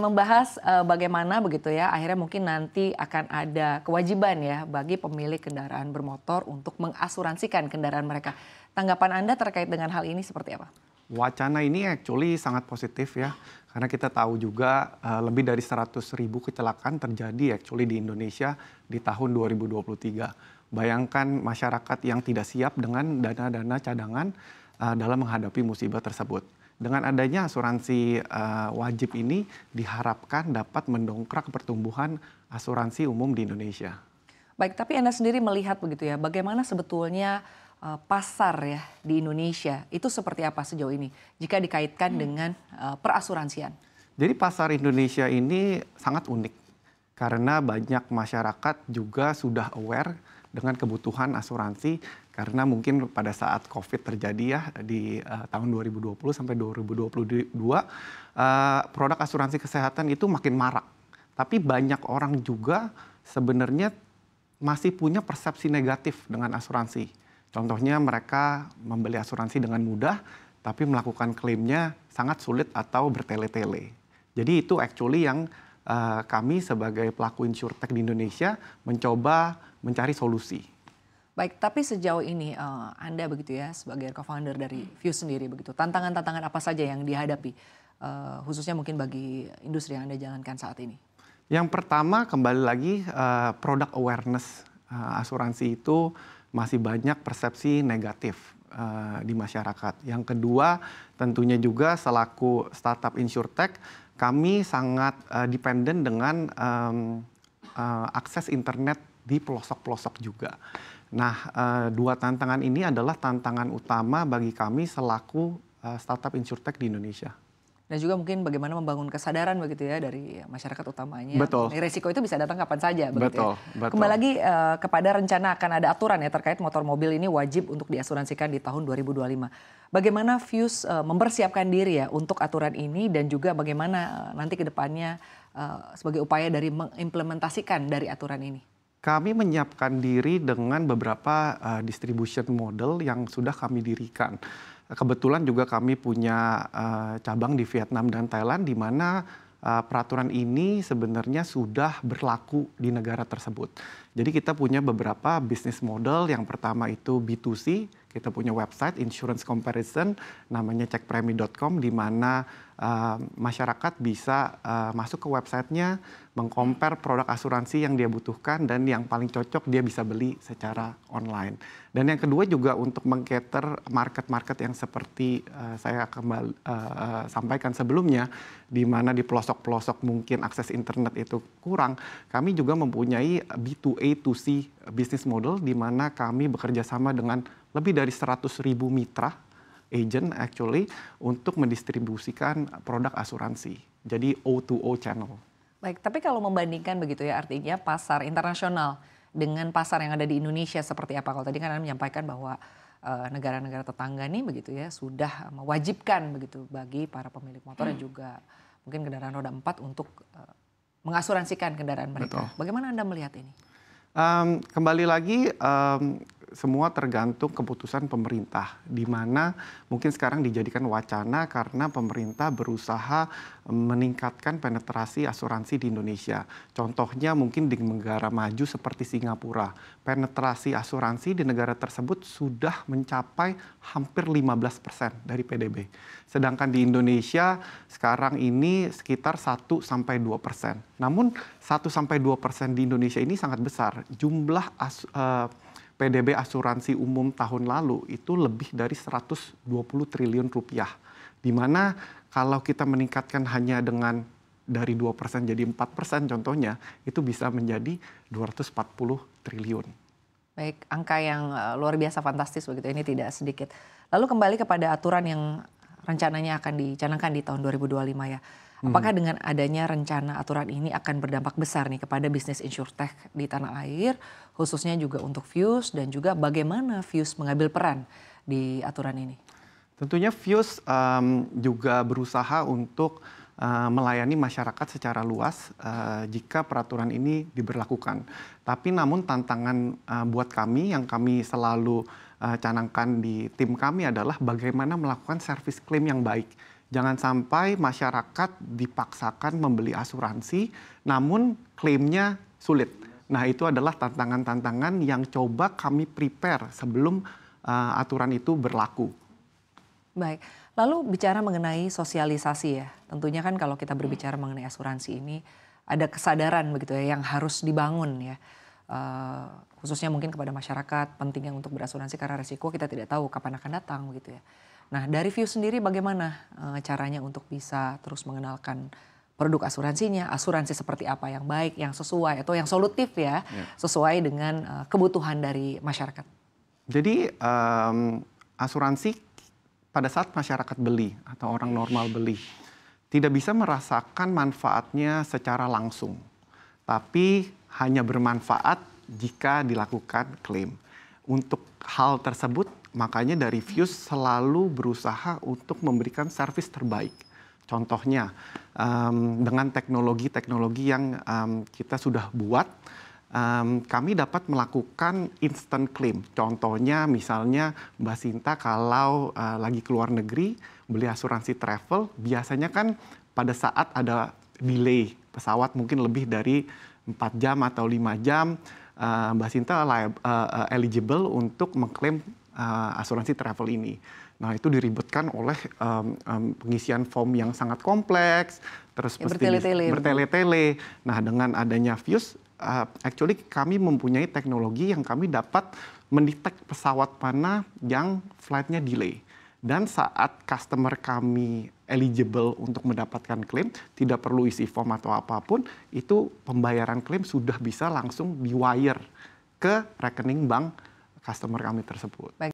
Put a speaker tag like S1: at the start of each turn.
S1: membahas uh, bagaimana begitu ya akhirnya mungkin nanti akan ada kewajiban ya bagi pemilik kendaraan bermotor untuk mengasuransikan kendaraan mereka. Tanggapan Anda terkait dengan hal ini seperti apa?
S2: Wacana ini actually sangat positif ya karena kita tahu juga uh, lebih dari 100 ribu kecelakaan terjadi actually di Indonesia di tahun 2023. Bayangkan masyarakat yang tidak siap dengan dana-dana cadangan uh, dalam menghadapi musibah tersebut. Dengan adanya asuransi uh, wajib ini diharapkan dapat mendongkrak pertumbuhan asuransi umum di Indonesia.
S1: Baik, tapi Anda sendiri melihat begitu ya, bagaimana sebetulnya uh, pasar ya di Indonesia itu seperti apa sejauh ini jika dikaitkan hmm. dengan uh, perasuransian?
S2: Jadi pasar Indonesia ini sangat unik karena banyak masyarakat juga sudah aware dengan kebutuhan asuransi karena mungkin pada saat Covid terjadi ya di uh, tahun 2020 sampai 2022 uh, eh, produk asuransi kesehatan itu makin marak. Tapi banyak orang juga sebenarnya masih punya persepsi negatif dengan asuransi. Contohnya mereka membeli asuransi dengan mudah tapi melakukan klaimnya sangat sulit atau bertele-tele. Jadi itu actually yang Eh, kami sebagai pelaku insurtech di Indonesia mencoba mencari solusi.
S1: Baik, tapi sejauh ini uh, Anda begitu ya sebagai co-founder dari View sendiri begitu, tantangan-tantangan apa saja yang dihadapi uh, khususnya mungkin bagi industri yang Anda jalankan saat ini?
S2: Yang pertama kembali lagi uh, product awareness uh, asuransi itu masih banyak persepsi negatif uh, di masyarakat. Yang kedua tentunya juga selaku startup insurtech kami sangat uh, eh, dependen dengan um, uh, akses internet di pelosok-pelosok juga. Nah, uh, dua tantangan ini adalah tantangan utama bagi kami selaku uh, startup insurtech di Indonesia.
S1: Dan juga mungkin bagaimana membangun kesadaran begitu ya dari masyarakat utamanya. Betul. Resiko itu bisa datang kapan saja. Ya. betul,
S2: ya. betul. Kembali lagi
S1: uh, kepada rencana akan ada aturan ya terkait motor mobil ini wajib untuk diasuransikan di tahun 2025. Bagaimana views uh, eh, mempersiapkan diri ya untuk aturan ini dan juga bagaimana uh, nanti ke depannya uh, sebagai upaya dari mengimplementasikan dari aturan ini?
S2: Kami menyiapkan diri dengan beberapa uh, distribution model yang sudah kami dirikan. Kebetulan juga kami punya uh, cabang di Vietnam dan Thailand di mana uh, peraturan ini sebenarnya sudah berlaku di negara tersebut. Jadi kita punya beberapa bisnis model. Yang pertama itu B2C, kita punya website insurance comparison namanya cekpremi.com di mana uh, masyarakat bisa uh, masuk ke websitenya mengkompar produk asuransi yang dia butuhkan dan yang paling cocok dia bisa beli secara online. Dan yang kedua juga untuk mengcater market-market yang seperti uh, saya kembali uh, uh, sampaikan sebelumnya di mana di pelosok-pelosok mungkin akses internet itu kurang, kami juga mempunyai B2A A to C business model di mana kami bekerja sama dengan lebih dari 100 ribu mitra agent actually untuk mendistribusikan produk asuransi. Jadi o to o channel.
S1: Baik, tapi kalau membandingkan begitu ya artinya pasar internasional dengan pasar yang ada di Indonesia seperti apa? Kalau tadi kan Anda menyampaikan bahwa eh, negara-negara tetangga nih begitu ya sudah mewajibkan begitu bagi para pemilik motor hmm. dan juga mungkin kendaraan roda empat untuk eh, mengasuransikan kendaraan mereka. Betul. Bagaimana Anda melihat ini?
S2: Um, kembali lagi um, semua tergantung keputusan pemerintah, di mana mungkin sekarang dijadikan wacana karena pemerintah berusaha meningkatkan penetrasi asuransi di Indonesia. Contohnya mungkin di negara maju seperti Singapura, penetrasi asuransi di negara tersebut sudah mencapai hampir 15 persen dari PDB. Sedangkan di Indonesia sekarang ini sekitar 1 sampai 2 persen. Namun 1 sampai 2 persen di Indonesia ini sangat besar. Jumlah as, uh, PDB asuransi umum tahun lalu itu lebih dari 120 triliun rupiah. Di mana kalau kita meningkatkan hanya dengan dari 2% jadi 4% contohnya, itu bisa menjadi 240 triliun.
S1: Baik, angka yang eh, luar biasa fantastis begitu, ini tidak sedikit. Lalu kembali kepada aturan yang rencananya akan dicanangkan di tahun 2025 ya. Apakah hmm. dengan adanya rencana aturan ini akan berdampak besar nih kepada bisnis insurtech di tanah air, khususnya juga untuk Fuse dan juga bagaimana Fuse mengambil peran di aturan ini?
S2: Tentunya Fuse um, juga berusaha untuk eh, melayani masyarakat secara luas uh, jika peraturan ini diberlakukan. Tapi namun tantangan uh, buat kami yang kami selalu uh, canangkan di tim kami adalah bagaimana melakukan service claim yang baik Jangan sampai masyarakat dipaksakan membeli asuransi, namun klaimnya sulit. Nah, itu adalah tantangan-tantangan yang coba kami prepare sebelum uh, aturan itu berlaku.
S1: Baik, lalu bicara mengenai sosialisasi ya. Tentunya kan kalau kita berbicara mengenai asuransi ini ada kesadaran begitu ya yang harus dibangun ya. Uh, khususnya mungkin kepada masyarakat pentingnya untuk berasuransi karena resiko kita tidak tahu kapan akan datang begitu ya. Nah, dari View sendiri bagaimana eh, caranya untuk bisa terus mengenalkan produk asuransinya, asuransi seperti apa yang baik, yang sesuai atau yang solutif ya, ya. sesuai dengan eh, kebutuhan dari masyarakat.
S2: Jadi um, asuransi pada saat masyarakat beli atau orang normal beli tidak bisa merasakan manfaatnya secara langsung, tapi hanya bermanfaat jika dilakukan klaim. Untuk hal tersebut, makanya dari Fuse selalu berusaha untuk memberikan servis terbaik. Contohnya, um, dengan teknologi-teknologi yang um, kita sudah buat, um, kami dapat melakukan instant claim. Contohnya, misalnya Mbak Sinta kalau uh, lagi keluar negeri, beli asuransi travel, biasanya kan pada saat ada delay pesawat mungkin lebih dari 4 jam atau 5 jam, uh, Mbak Sinta uh, uh, eligible untuk mengklaim uh, asuransi travel ini. Nah itu diributkan oleh um, um, pengisian form yang sangat kompleks, terus ya, bertele-tele. bertele-tele. Nah dengan adanya Fuse, uh, actually kami mempunyai teknologi yang kami dapat mendetek pesawat mana yang flightnya delay. Dan saat customer kami eligible untuk mendapatkan klaim, tidak perlu isi form atau apapun, itu pembayaran klaim sudah bisa langsung di wire ke rekening bank customer kami tersebut.